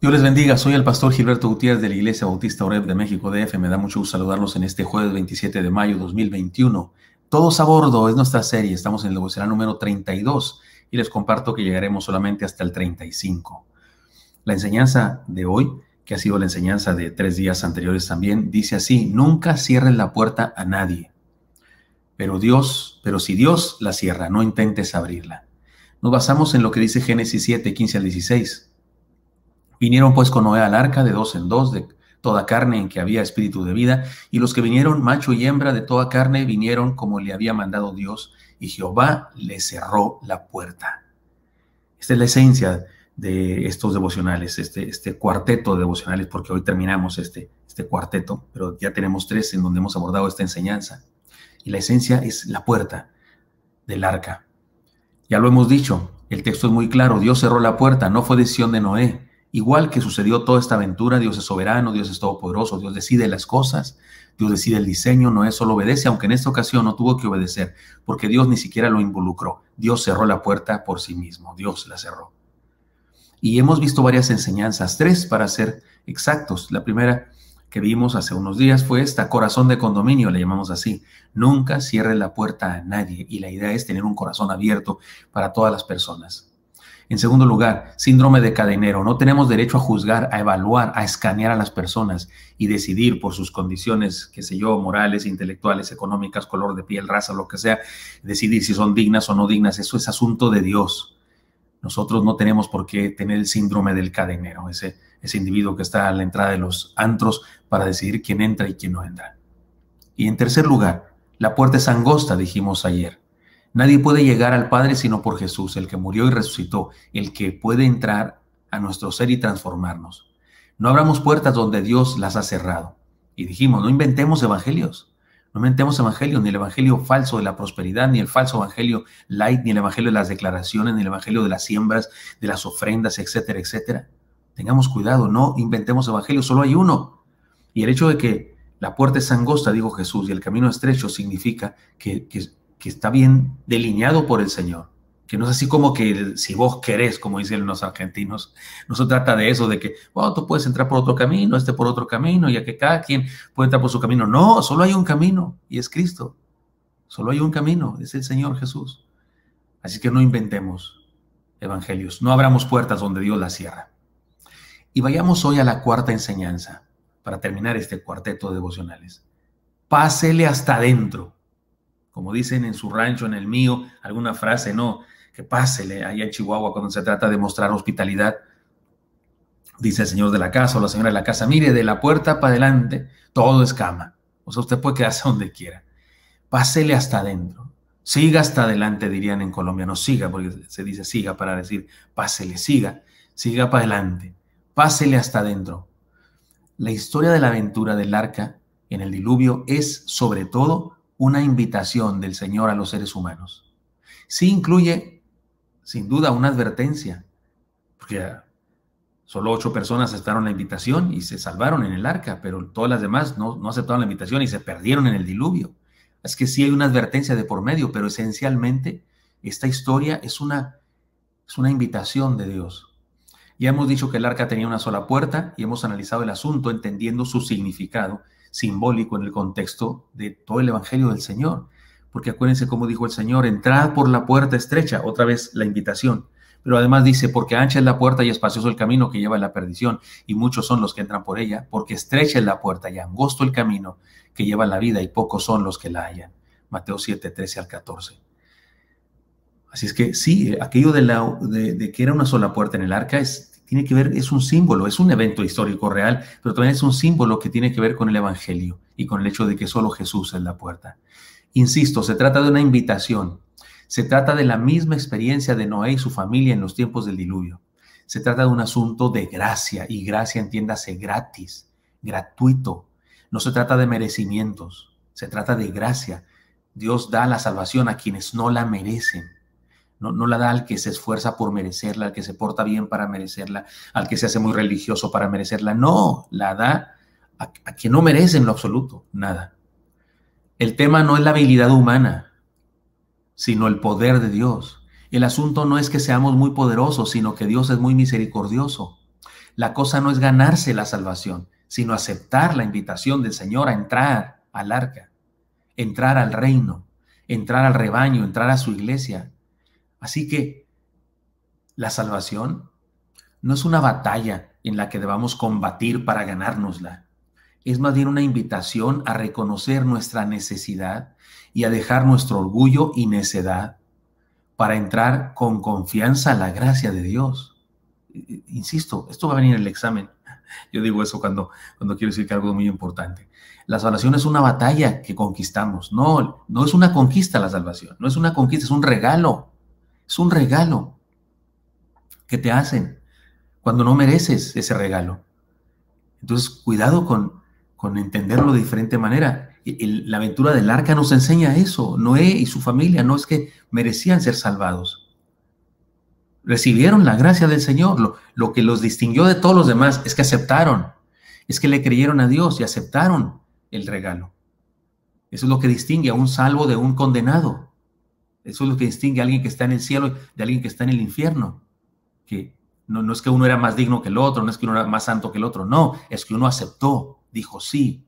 Dios les bendiga, soy el pastor Gilberto Gutiérrez de la Iglesia Bautista Oreb de México DF. Me da mucho gusto saludarlos en este jueves 27 de mayo 2021. Todos a bordo es nuestra serie, estamos en el número 32 y les comparto que llegaremos solamente hasta el 35. La enseñanza de hoy, que ha sido la enseñanza de tres días anteriores también, dice así, nunca cierren la puerta a nadie. Pero Dios, pero si Dios la cierra, no intentes abrirla. Nos basamos en lo que dice Génesis 7, 15 al 16. Vinieron pues con Noé al arca de dos en dos de toda carne en que había espíritu de vida, y los que vinieron, macho y hembra de toda carne, vinieron como le había mandado Dios, y Jehová le cerró la puerta. Esta es la esencia de estos devocionales, este, este cuarteto de devocionales, porque hoy terminamos este, este cuarteto, pero ya tenemos tres en donde hemos abordado esta enseñanza y la esencia es la puerta del arca. Ya lo hemos dicho, el texto es muy claro, Dios cerró la puerta, no fue decisión de Noé. Igual que sucedió toda esta aventura, Dios es soberano, Dios es todopoderoso, Dios decide las cosas, Dios decide el diseño, Noé solo obedece, aunque en esta ocasión no tuvo que obedecer, porque Dios ni siquiera lo involucró. Dios cerró la puerta por sí mismo, Dios la cerró. Y hemos visto varias enseñanzas, tres para ser exactos. La primera que vimos hace unos días fue esta, corazón de condominio, le llamamos así. Nunca cierre la puerta a nadie y la idea es tener un corazón abierto para todas las personas. En segundo lugar, síndrome de cadenero. No tenemos derecho a juzgar, a evaluar, a escanear a las personas y decidir por sus condiciones, qué sé yo, morales, intelectuales, económicas, color de piel, raza, lo que sea, decidir si son dignas o no dignas. Eso es asunto de Dios. Nosotros no tenemos por qué tener el síndrome del cadenero, ese ese individuo que está a la entrada de los antros para decidir quién entra y quién no entra. Y en tercer lugar, la puerta es angosta, dijimos ayer. Nadie puede llegar al Padre sino por Jesús, el que murió y resucitó, el que puede entrar a nuestro ser y transformarnos. No abramos puertas donde Dios las ha cerrado. Y dijimos, no inventemos evangelios. No inventemos evangelios, ni el evangelio falso de la prosperidad, ni el falso evangelio light, ni el evangelio de las declaraciones, ni el evangelio de las siembras, de las ofrendas, etcétera, etcétera. Tengamos cuidado, no inventemos evangelios, solo hay uno. Y el hecho de que la puerta es angosta, dijo Jesús, y el camino estrecho significa que, está bien delineado por el Señor. Que no es así como que si vos querés, como dicen los argentinos, no se trata de eso, de que, bueno, tú puedes entrar por otro camino, este por otro camino, ya que cada quien puede entrar por su camino. No, solo hay un camino y es Cristo. Solo hay un camino, es el Señor Jesús. Así que no inventemos evangelios, no abramos puertas donde Dios las cierra. Y vayamos hoy a la cuarta enseñanza para terminar este cuarteto de devocionales. Pásele hasta adentro. Como dicen en su rancho, en el mío, alguna frase, no, que pásele allá en Chihuahua cuando se trata de mostrar hospitalidad. Dice el señor de la casa o la señora de la casa, mire, de la puerta para adelante, todo es cama. O sea, usted puede quedarse donde quiera. Pásele hasta adentro. Siga hasta adelante, dirían en Colombia. No siga, porque se dice siga para decir, pásele, siga, siga para adelante pásele hasta adentro. La historia de la aventura del arca en el diluvio es, sobre todo, una invitación del Señor a los seres humanos. Sí incluye, sin duda, una advertencia, porque solo ocho personas aceptaron la invitación y se salvaron en el arca, pero todas las demás no, no aceptaron la invitación y se perdieron en el diluvio. Es que sí hay una advertencia de por medio, pero esencialmente esta historia es una, es una invitación de Dios ya hemos dicho que el arca tenía una sola puerta y hemos analizado el asunto entendiendo su significado simbólico en el contexto de todo el Evangelio del Señor. Porque acuérdense cómo dijo el Señor, entrad por la puerta estrecha, otra vez la invitación. Pero además dice, porque ancha es la puerta y espacioso el camino que lleva a la perdición, y muchos son los que entran por ella, porque estrecha es la puerta y angosto el camino que lleva a la vida, y pocos son los que la hallan. Mateo 7, 13 al 14. Así es que sí, aquello de, de que era una sola puerta en el arca es tiene que ver, es un símbolo, es un evento histórico real, pero también es un símbolo que tiene que ver con el Evangelio y con el hecho de que solo Jesús es la puerta. Insisto, se trata de una invitación, se trata de la misma experiencia de Noé y su familia en los tiempos del diluvio. Se trata de un asunto de gracia y gracia entiéndase gratis, gratuito. No se trata de merecimientos, se trata de gracia. Dios da la salvación a quienes no la merecen no, la da al que se esfuerza por merecerla, al que se porta bien para merecerla, al que se hace muy religioso para merecerla. No, la da a, a quien no merece en lo absoluto nada. El tema no es la habilidad humana, sino el poder de Dios. El asunto no es que seamos muy poderosos, sino que Dios es muy misericordioso. La cosa no es ganarse la salvación, sino aceptar la invitación del Señor a entrar al arca, entrar al reino, entrar al rebaño, entrar a su iglesia, Así que la salvación no es una batalla en la que debamos combatir para ganárnosla. Es más bien una invitación a reconocer nuestra necesidad y a dejar nuestro orgullo y necedad para entrar con confianza a la gracia de Dios. Insisto, esto va a venir en el examen. Yo digo eso cuando, cuando quiero decir que algo muy importante. La salvación es una batalla que conquistamos. No, no es una conquista la salvación. No es una conquista, es un regalo. Es un regalo que te hacen cuando no mereces ese regalo. Entonces, cuidado con, entenderlo de diferente manera. la aventura del arca nos enseña eso. Noé y su familia no es que merecían ser salvados. Recibieron la gracia del Señor. lo que los distinguió de todos los demás es que aceptaron. Es que le creyeron a Dios y aceptaron el regalo. Eso es lo que distingue a un salvo de un condenado. Eso es lo que distingue a alguien que está en el cielo de alguien que está en el infierno. Que no, es que uno era más digno que el otro, no es que uno era más santo que el otro, no, es que uno aceptó, dijo sí.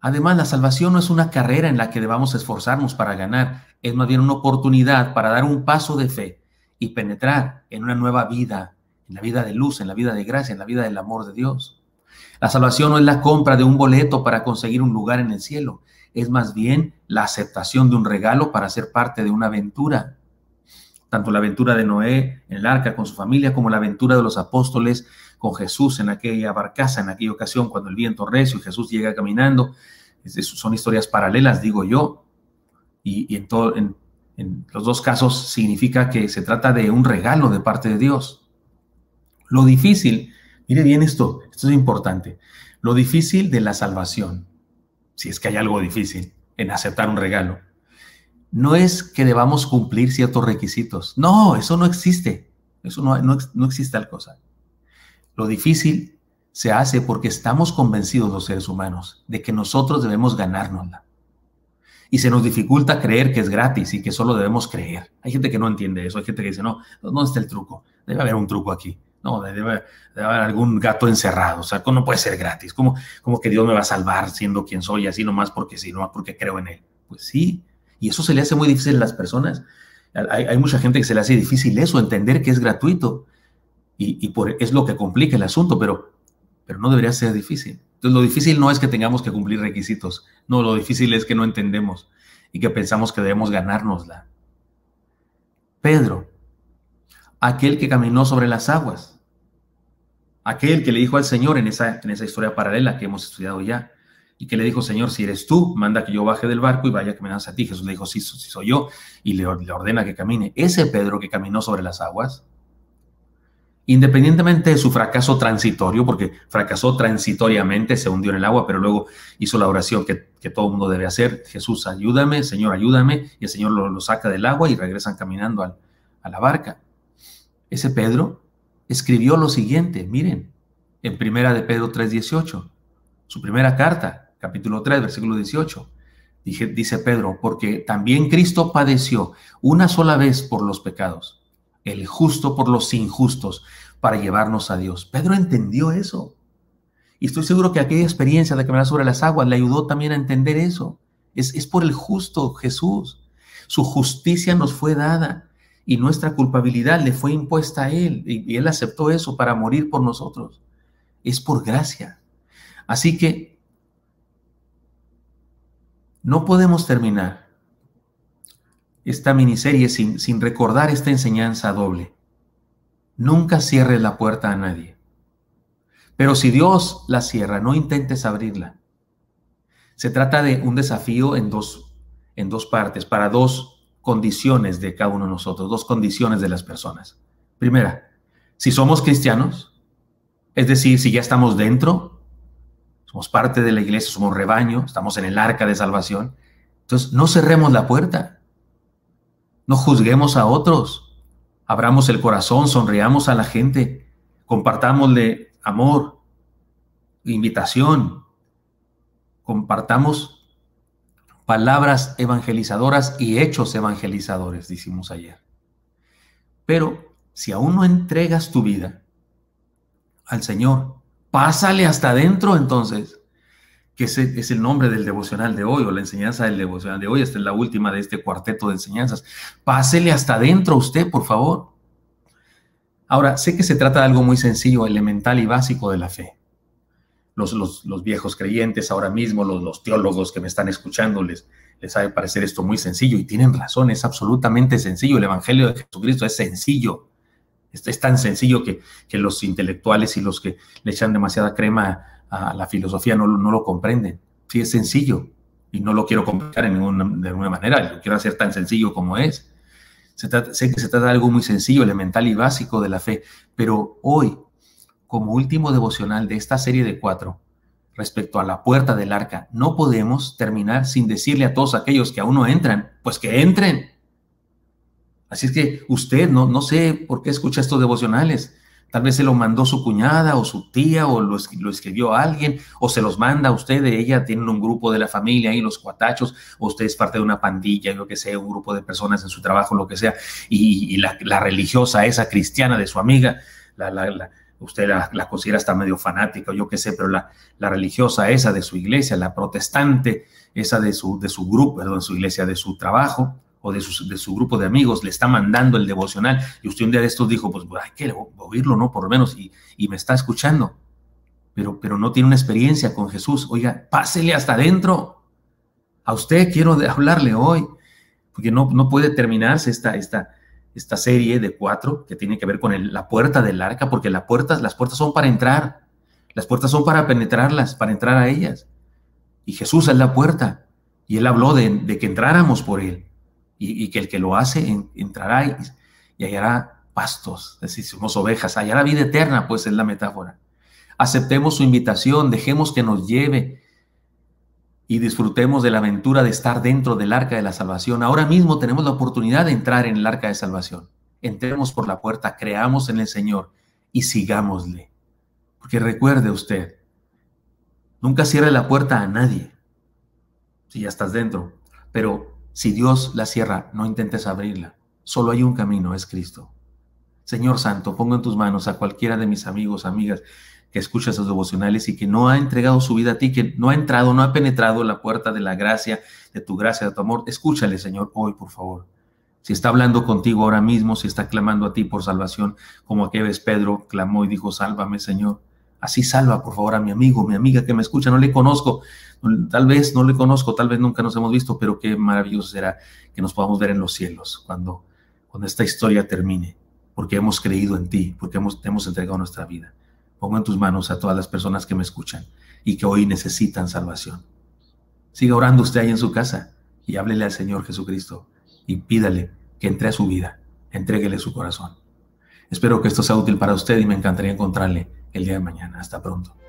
Además, la salvación no es una carrera en la que debamos esforzarnos para ganar, es más bien una oportunidad para dar un paso de fe y penetrar en una nueva vida, en la vida de luz, en la vida de gracia, en la vida del amor de Dios. La salvación no es la compra de un boleto para conseguir un lugar en el cielo, es más bien la aceptación de un regalo para ser parte de una aventura. Tanto la aventura de Noé en el arca con su familia como la aventura de los apóstoles con Jesús en aquella barcaza, en aquella ocasión cuando el viento recio y Jesús llega caminando. Son historias paralelas, digo yo. Y, todo, en, en los dos casos significa que se trata de un regalo de parte de Dios. Lo difícil, mire bien esto, esto es importante, lo difícil de la salvación si es que hay algo difícil en aceptar un regalo, no es que debamos cumplir ciertos requisitos. No, eso no existe. Eso no, existe tal cosa. Lo difícil se hace porque estamos convencidos los seres humanos de que nosotros debemos ganárnosla. Y se nos dificulta creer que es gratis y que solo debemos creer. Hay gente que no entiende eso, hay gente que dice, no, ¿dónde está el truco? Debe haber un truco aquí. No, debe, haber algún gato encerrado. O sea, no puede ser gratis. Como, que Dios me va a salvar siendo quien soy, así nomás porque si no porque creo en Él. Pues sí. Y eso se le hace muy difícil a las personas. Hay, mucha gente que se le hace difícil eso, entender que es gratuito. Y, es lo que complica el asunto, pero, pero no debería ser difícil. Entonces, lo difícil no es que tengamos que cumplir requisitos. No, lo difícil es que no entendemos y que pensamos que debemos ganárnosla. Pedro aquel que caminó sobre las aguas, aquel que le dijo al Señor en esa, en esa historia paralela que hemos estudiado ya, y que le dijo, Señor, si eres tú, manda que yo baje del barco y vaya que me dan a ti. Jesús le dijo, sí, sí soy yo, y le, ordena que camine. Ese Pedro que caminó sobre las aguas, independientemente de su fracaso transitorio, porque fracasó transitoriamente, se hundió en el agua, pero luego hizo la oración que, todo mundo debe hacer, Jesús, ayúdame, Señor, ayúdame, y el Señor lo, saca del agua y regresan caminando a la barca ese Pedro escribió lo siguiente, miren, en primera de Pedro 3:18, su primera carta, capítulo 3, versículo 18. dice Pedro, porque también Cristo padeció una sola vez por los pecados, el justo por los injustos, para llevarnos a Dios. Pedro entendió eso. Y estoy seguro que aquella experiencia de caminar sobre las aguas le ayudó también a entender eso. Es, es por el justo Jesús. Su justicia nos fue dada y nuestra culpabilidad le fue impuesta a Él y, Él aceptó eso para morir por nosotros. Es por gracia. Así que no podemos terminar esta miniserie sin, recordar esta enseñanza doble. Nunca cierre la puerta a nadie. Pero si Dios la cierra, no intentes abrirla. Se trata de un desafío en dos, en dos partes, para dos condiciones de cada uno de nosotros, dos condiciones de las personas. Primera, si somos cristianos, es decir, si ya estamos dentro, somos parte de la iglesia, somos rebaño, estamos en el arca de salvación, entonces no cerremos la puerta, no juzguemos a otros, abramos el corazón, sonriamos a la gente, compartámosle amor, invitación, compartamos palabras evangelizadoras y hechos evangelizadores, decimos ayer. Pero si aún no entregas tu vida al Señor, pásale hasta adentro entonces, que ese es el nombre del devocional de hoy o la enseñanza del devocional de hoy, esta es la última de este cuarteto de enseñanzas. Pásale hasta adentro usted, por favor. Ahora, sé que se trata de algo muy sencillo, elemental y básico de la fe los, viejos creyentes ahora mismo, los, los teólogos que me están escuchando, les, les parecer esto muy sencillo y tienen razón, es absolutamente sencillo. El Evangelio de Jesucristo es sencillo. Es, tan sencillo que, los intelectuales y los que le echan demasiada crema a, la filosofía no, no, lo comprenden. Sí, es sencillo y no lo quiero complicar en ninguna, de ninguna manera, lo quiero hacer tan sencillo como es. sé que se trata de algo muy sencillo, elemental y básico de la fe, pero hoy como último devocional de esta serie de cuatro, respecto a la puerta del arca, no podemos terminar sin decirle a todos aquellos que aún no entran, pues que entren. Así es que usted, no, no sé por qué escucha estos devocionales. Tal vez se lo mandó su cuñada o su tía o lo, escribió alguien o se los manda a usted. Ella tiene un grupo de la familia y los cuatachos o usted es parte de una pandilla, lo que sea, un grupo de personas en su trabajo, lo que sea. Y, la, la, religiosa, esa cristiana de su amiga, la, la, la usted la considera está medio fanática, yo qué sé, pero la, la, religiosa esa de su iglesia, la protestante esa de su, de su grupo, perdón, su iglesia, de su trabajo o de su, de su grupo de amigos, le está mandando el devocional y usted un día de estos dijo, pues hay que oírlo, ¿no? Por lo menos, y, me está escuchando, pero, pero no tiene una experiencia con Jesús. Oiga, pásele hasta adentro. A usted quiero hablarle hoy, porque no, no puede terminarse esta, esta, esta serie de cuatro que tiene que ver con la puerta del arca, porque la puertas las puertas son para entrar, las puertas son para penetrarlas, para entrar a ellas. Y Jesús es la puerta, y él habló de, que entráramos por él, y, que el que lo hace entrará y, y, hallará pastos, es decir, somos ovejas, hallará vida eterna, pues es la metáfora. Aceptemos su invitación, dejemos que nos lleve, y disfrutemos de la aventura de estar dentro del arca de la salvación. Ahora mismo tenemos la oportunidad de entrar en el arca de salvación. Entremos por la puerta, creamos en el Señor y sigámosle. Porque recuerde usted, nunca cierre la puerta a nadie si ya estás dentro. Pero si Dios la cierra, no intentes abrirla. Solo hay un camino, es Cristo. Señor Santo, pongo en tus manos a cualquiera de mis amigos, amigas que escucha esos devocionales y que no ha entregado su vida a ti, que no ha entrado, no ha penetrado la puerta de la gracia, de tu gracia, de tu amor, escúchale, Señor, hoy, por favor. Si está hablando contigo ahora mismo, si está clamando a ti por salvación, como aquel vez Pedro clamó y dijo, sálvame, Señor. Así salva, por favor, a mi amigo, mi amiga que me escucha, no le conozco, tal vez no le conozco, tal vez nunca nos hemos visto, pero qué maravilloso será que nos podamos ver en los cielos cuando, cuando esta historia termine, porque hemos creído en ti, porque hemos, te hemos entregado nuestra vida. Pongo en tus manos a todas las personas que me escuchan y que hoy necesitan salvación. Siga orando usted ahí en su casa y háblele al Señor Jesucristo y pídale que entre a su vida, entréguele su corazón. Espero que esto sea útil para usted y me encantaría encontrarle el día de mañana. Hasta pronto.